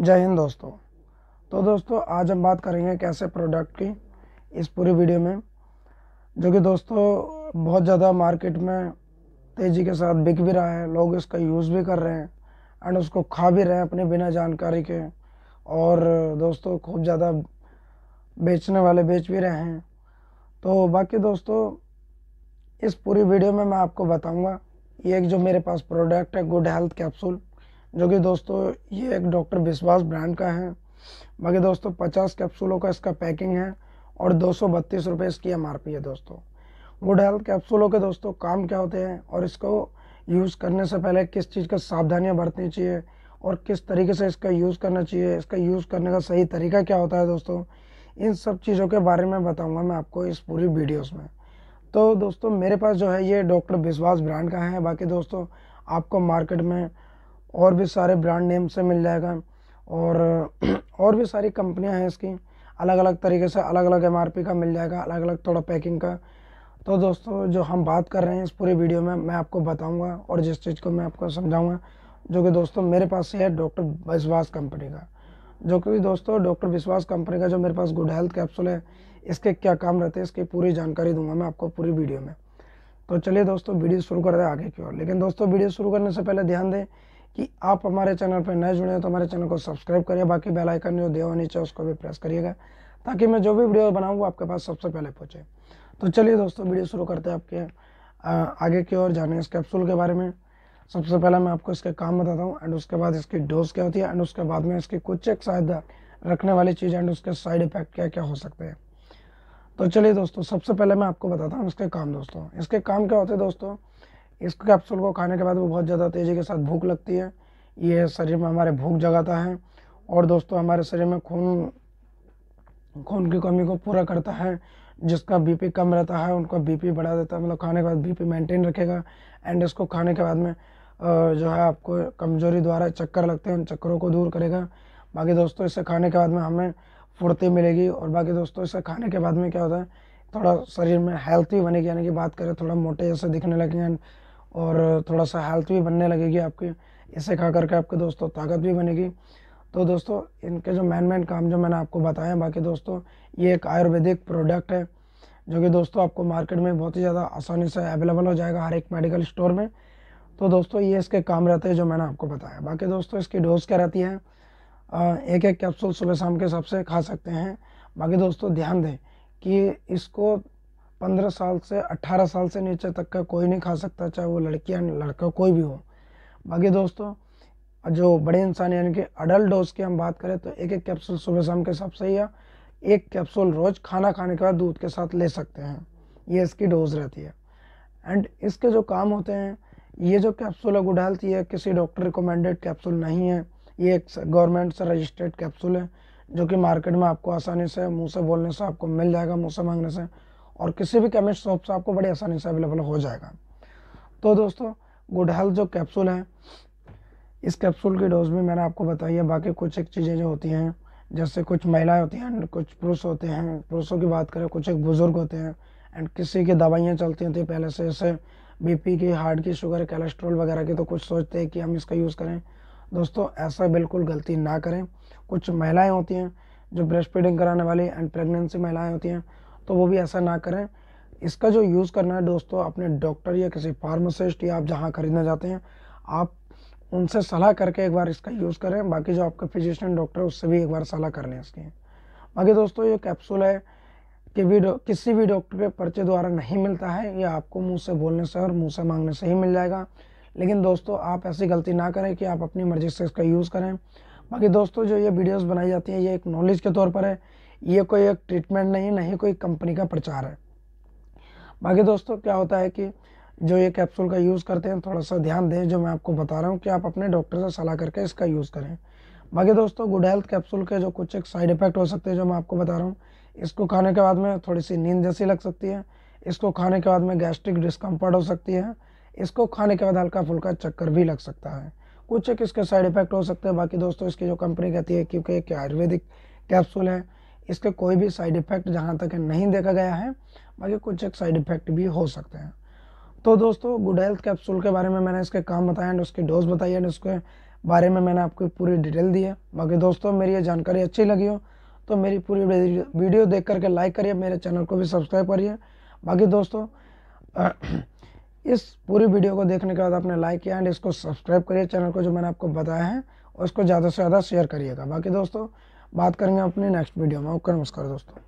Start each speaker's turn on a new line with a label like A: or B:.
A: जय हिंद दोस्तों तो दोस्तों आज हम बात करेंगे कैसे प्रोडक्ट की इस पूरी वीडियो में जो कि दोस्तों बहुत ज़्यादा मार्केट में तेज़ी के साथ बिक भी रहा है लोग इसका यूज़ भी कर रहे हैं एंड उसको खा भी रहे हैं अपने बिना जानकारी के और दोस्तों खूब ज़्यादा बेचने वाले बेच भी रहे हैं तो बाकी दोस्तों इस पूरी वीडियो में मैं आपको बताऊँगा ये एक जो मेरे पास प्रोडक्ट है गुड हेल्थ कैप्सूल जो कि दोस्तों ये एक डॉक्टर विश्वास ब्रांड का है बाकी दोस्तों पचास कैप्सूलों का इसका पैकिंग है और दो सौ बत्तीस रुपये इसकी एम है दोस्तों गुड हेल्थ कैप्सूलों के दोस्तों काम क्या होते हैं और इसको यूज़ करने से पहले किस चीज़ का सावधानियाँ बरतनी चाहिए और किस तरीके से इसका यूज़ करना चाहिए इसका यूज़ करने का सही तरीका क्या होता है दोस्तों इन सब चीज़ों के बारे में बताऊंगा मैं आपको इस पूरी वीडियोस में तो दोस्तों मेरे पास जो है ये डॉक्टर विश्वास ब्रांड का है बाकी दोस्तों आपको मार्केट में और भी सारे ब्रांड नेम से मिल जाएगा और और भी सारी कंपनियां हैं इसकी अलग अलग तरीके से अलग अलग एम का मिल जाएगा अलग अलग थोड़ा पैकिंग का तो दोस्तों जो हम बात कर रहे हैं इस पूरे वीडियो में मैं आपको बताऊँगा और जिस चीज़ को मैं आपको समझाऊँगा जो कि दोस्तों मेरे पास से है डॉक्टर विश्वास कंपनी का जो कि दोस्तों डॉक्टर विश्वास कंपनी का जो मेरे पास गुड हेल्थ कैप्सूल है इसके क्या काम रहते हैं इसकी पूरी जानकारी दूंगा मैं आपको पूरी वीडियो में तो चलिए दोस्तों वीडियो शुरू कर हैं आगे की ओर लेकिन दोस्तों वीडियो शुरू करने से पहले ध्यान दें कि आप हमारे चैनल पर नए जुड़े हैं तो हमारे चैनल को सब्सक्राइब करिए बाकी बेल आइकन जो दिया हुआ नीचे उसको भी प्रेस करिएगा ताकि मैं जो भी वीडियो बनाऊँ आपके पास सबसे पहले पहुँचे तो चलिए दोस्तों वीडियो शुरू करते हैं आपके आगे की ओर जाने इस कैप्सूल के बारे में सबसे पहले मैं आपको इसके काम बताता हूँ एंड उसके बाद इसकी डोज क्या होती है एंड उसके बाद में इसकी कुछ एक सहायता रखने वाली चीज़ एंड उसके साइड इफेक्ट क्या क्या हो सकते हैं तो चलिए दोस्तों सबसे पहले मैं आपको बताता हूँ इसके काम दोस्तों इसके काम क्या होते हैं दोस्तों इस कैप्सूल को खाने के बाद वो बहुत ज़्यादा तेज़ी के साथ भूख लगती है ये शरीर में हमारे भूख जगाता है और दोस्तों हमारे शरीर में खून खून की कमी को पूरा करता है जिसका बीपी कम रहता है उनका बीपी बढ़ा देता है मतलब खाने के बाद बीपी मेंटेन रखेगा एंड इसको खाने के बाद में जो है आपको कमजोरी द्वारा चक्कर लगते हैं उन चक्करों को दूर करेगा बाकी दोस्तों इसे खाने के बाद में हमें फुर्ती मिलेगी और बाकी दोस्तों इसे खाने के बाद में क्या होता है थोड़ा शरीर में हेल्थी बनेगी यानी कि बात करें थोड़ा मोटे जैसे दिखने लगेंगे और थोड़ा सा हेल्थ भी बनने लगेगी आपकी इसे खा करके आपके दोस्तों ताकत भी बनेगी तो दोस्तों इनके जो मेन मेन काम जो मैंने आपको बताए हैं बाकी दोस्तों ये एक आयुर्वेदिक प्रोडक्ट है जो कि दोस्तों आपको मार्केट में बहुत ही ज़्यादा आसानी से अवेलेबल हो जाएगा हर एक मेडिकल स्टोर में तो दोस्तों ये इसके काम रहते हैं जो मैंने आपको बताया बाकी दोस्तों इसकी डोज क्या रहती है एक एक कैप्सूल सुबह शाम के हिसाब से खा सकते हैं बाकी दोस्तों ध्यान दें कि इसको पंद्रह साल से अट्ठारह साल से नीचे तक का कोई नहीं खा सकता चाहे वो लड़की या लड़का कोई भी हो बाकी दोस्तों जो बड़े इंसान यानी कि अडल्ट डोज की हम बात करें तो एक एक कैप्सूल सुबह शाम के हिसाब से या एक कैप्सूल रोज़ खाना खाने के बाद दूध के साथ ले सकते हैं ये इसकी डोज रहती है एंड इसके जो काम होते हैं ये जो कैप्सूल है गुड हेल्थ ये किसी डॉक्टर रिकमेंडेड कैप्सूल नहीं है ये एक गवर्नमेंट से रजिस्टर्ड कैप्सूल है जो कि मार्केट में आपको आसानी से मुँह से बोलने से आपको मिल जाएगा मुँह से मांगने से और किसी भी केमिस्ट शॉप से आपको बड़ी आसानी से अवेलेबल हो जाएगा तो दोस्तों गुड हेल्थ जो कैप्सूल है इस कैप्सूल की डोज भी मैंने आपको बताई है बाकी कुछ एक चीज़ें जो होती हैं जैसे कुछ महिलाएं होती हैं कुछ पुरुष होते हैं पुरुषों की बात करें कुछ एक बुज़ुर्ग होते हैं एंड किसी की दवाइयाँ चलती होती हैं पहले से जैसे बीपी की हार्ट की शुगर कैलेस्ट्रॉल वगैरह की तो कुछ सोचते हैं कि हम इसका यूज़ करें दोस्तों ऐसा बिल्कुल गलती ना करें कुछ महिलाएं होती हैं जो ब्रेस्ट फीडिंग कराने वाली एंड प्रेगनेंसी महिलाएं होती हैं तो वो भी ऐसा ना करें इसका जो यूज़ करना है दोस्तों अपने डॉक्टर या किसी फार्मासिस्ट या आप जहाँ ख़रीदना चाहते हैं आप उनसे सलाह करके एक बार इसका यूज़ करें बाकी जो आपका फिजिशियन डॉक्टर है उससे भी एक बार सलाह कर लें इसकी बाकी दोस्तों ये कैप्सूल है कि भी किसी भी डॉक्टर के पर्चे द्वारा नहीं मिलता है ये आपको मुँह से बोलने से और मुँह से मांगने से ही मिल जाएगा लेकिन दोस्तों आप ऐसी गलती ना करें कि आप अपनी मर्ज़ी से इसका यूज़ करें बाकी दोस्तों जो ये वीडियोस बनाई जाती हैं ये एक नॉलेज के तौर पर है ये कोई एक ट्रीटमेंट नहीं है नहीं कोई कंपनी का प्रचार है बाकी दोस्तों क्या होता है कि जो ये कैप्सूल का यूज़ करते हैं थोड़ा सा ध्यान दें जो मैं आपको बता रहा हूँ कि आप अपने डॉक्टर से सलाह करके इसका यूज़ करें बाकी दोस्तों गुड हेल्थ कैप्सूल के जो कुछ एक साइड इफ़ेक्ट हो सकते हैं जो मैं आपको बता रहा हूँ इसको खाने के बाद में थोड़ी सी नींद जैसी लग सकती है इसको खाने के बाद में गैस्ट्रिक डिस्कम्फर्ट हो सकती है इसको खाने के बाद हल्का फुल्का चक्कर भी लग सकता है कुछ एक इसके साइड इफ़ेक्ट हो सकते हैं बाकी दोस्तों इसकी जो कंपनी कहती है क्योंकि एक आयुर्वेदिक कैप्सूल है इसके कोई भी साइड इफ़ेक्ट जहाँ तक नहीं देखा गया है बाकी कुछ एक साइड इफ़ेक्ट भी हो सकते हैं तो दोस्तों गुड हेल्थ कैप्सूल के बारे में मैंने इसके काम बताया एंड उसकी डोज बताई एंड उसके बारे में मैंने आपको पूरी डिटेल दी है बाकी दोस्तों मेरी ये जानकारी अच्छी लगी हो तो मेरी पूरी वीडियो देख करके लाइक करिए मेरे चैनल को भी सब्सक्राइब करिए बाकी दोस्तों इस पूरी वीडियो को देखने के बाद आपने लाइक किया एंड इसको सब्सक्राइब करिए चैनल को जो मैंने आपको बताया है उसको ज़्यादा से ज़्यादा शेयर करिएगा बाकी दोस्तों बात करेंगे अपने नेक्स्ट वीडियो में ओके नमस्कार दोस्तों